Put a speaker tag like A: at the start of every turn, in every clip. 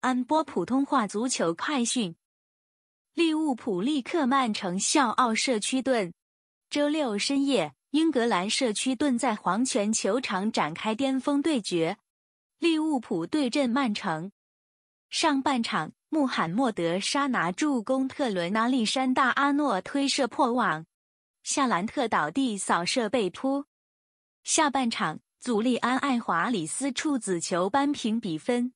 A: 安播普通话足球快讯：利物浦力克曼城笑傲社区盾。周六深夜，英格兰社区盾在黄泉球场展开巅峰对决，利物浦对阵曼城。上半场，穆罕默德·沙拿助攻特伦拉力山大·阿诺推射破网，夏兰特倒地扫射被扑。下半场，祖利安·爱华里斯处子球扳平比分。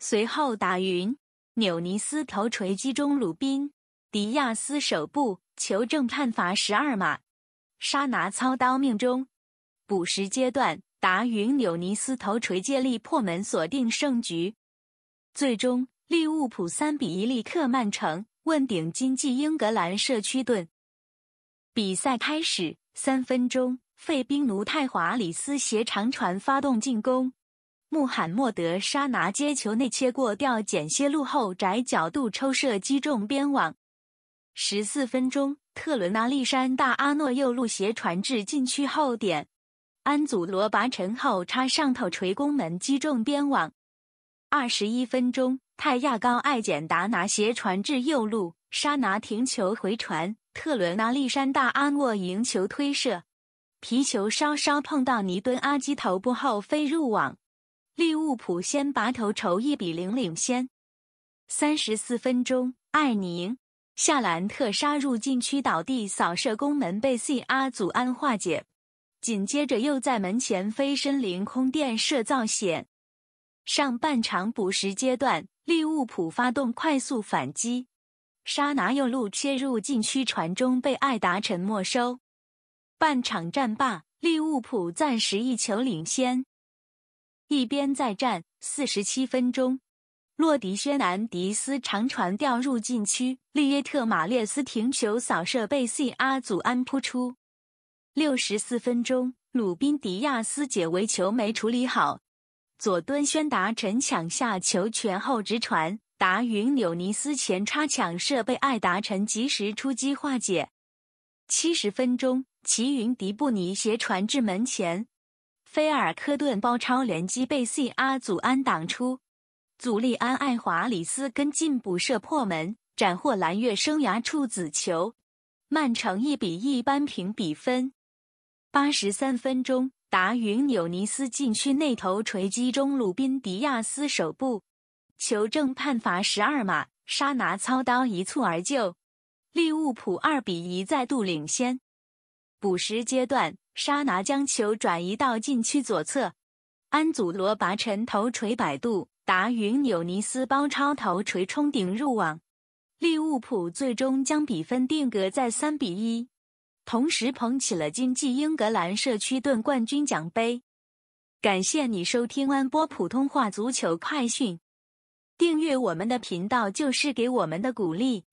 A: 随后，打云纽尼斯头锤击中鲁宾迪亚斯手部，球正判罚十二码。沙拿操刀命中，补时阶段，达云纽尼斯头锤借力破门，锁定胜局。最终，利物浦三比一力克曼城，问鼎今季英格兰社区盾。比赛开始三分钟，费宾奴泰华里斯携长传发动进攻。穆罕默德·沙拿接球内切过吊剪歇路后，窄角度抽射击中边网。十四分钟，特伦纳利山大阿诺右路斜传至禁区后点，安祖罗拔尘后插上头锤攻门击中边网。二十一分钟，泰亚高艾简达拿斜传至右路，沙拿停球回传，特伦纳利山大阿诺迎球推射，皮球稍稍碰到尼敦阿基头部后飞入网。利物浦先拔头筹，一比零领先。三十四分钟，艾宁夏兰特杀入禁区倒地扫射，攻门被 C·R· 祖安化解。紧接着又在门前飞身凌空垫射造险。上半场补时阶段，利物浦发动快速反击，沙拿右路切入禁区传中，被艾达臣没收。半场战罢，利物浦暂时一球领先。一边再战四十七分钟，洛迪·轩南迪斯长传掉入禁区，利约特·马列斯停球扫射被 C· 阿祖安扑出。六十四分钟，鲁宾迪亚斯解围球没处理好，左敦宣达臣抢下球权后直传，达云纽尼斯前插抢射被艾达臣及时出击化解。七十分钟，齐云迪布尼斜传至门前。菲尔科顿包抄连击被 C 阿祖安挡出，祖利安爱华里斯跟进补射破门，斩获蓝月生涯处子球，曼城1比1扳平比分。八十三分钟，达云纽尼斯禁区内头锤击中鲁宾迪亚斯手部，球正判罚十二码，沙拿操刀一蹴而就，利物浦2比1再度领先。补时阶段，沙拿将球转移到禁区左侧，安祖罗拔尘头锤摆渡，达云纽尼斯包抄头锤冲顶入网，利物浦最终将比分定格在三比一，同时捧起了今季英格兰社区盾冠军奖杯。感谢你收听安播普通话足球快讯，订阅我们的频道就是给我们的鼓励。